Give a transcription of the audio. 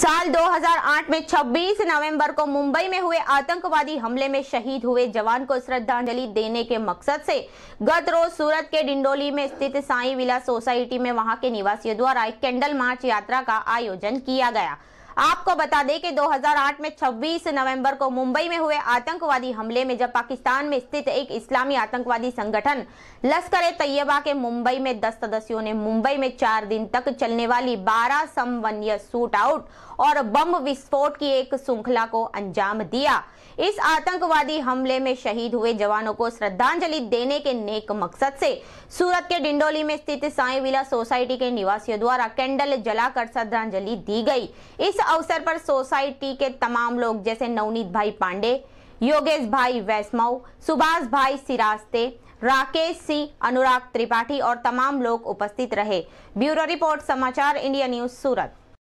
साल 2008 में 26 नवंबर को मुंबई में हुए आतंकवादी हमले में शहीद हुए जवान को श्रद्धांजलि देने के मकसद से गत रोज सूरत के डिंडोली में स्थित साई विला सोसाइटी में वहां के निवासियों द्वारा एक कैंडल मार्च यात्रा का आयोजन किया गया आपको बता दें कि 2008 में 26 नवंबर को मुंबई में हुए आतंकवादी हमले में जब पाकिस्तान में स्थित एक इस्लामी आतंकवादी संगठन लश्कर तैयबा के मुंबई में 10 सदस्यों ने मुंबई में चार दिन तक चलने वाली 12 समन्वय सूट आउट और बम विस्फोट की एक श्रृंखला को अंजाम दिया इस आतंकवादी हमले में शहीद हुए जवानों को श्रद्धांजलि देने के नेक मकसद से सूरत के डिंडोली में स्थित साई विला सोसाइटी के निवासियों द्वारा कैंडल जलाकर श्रद्धांजलि दी गई इस अवसर पर सोसाइटी के तमाम लोग जैसे नवनीत भाई पांडे योगेश भाई वैष्णव सुभाष भाई सिरास्ते राकेश सिंह अनुराग त्रिपाठी और तमाम लोग उपस्थित रहे ब्यूरो रिपोर्ट समाचार इंडिया न्यूज सूरत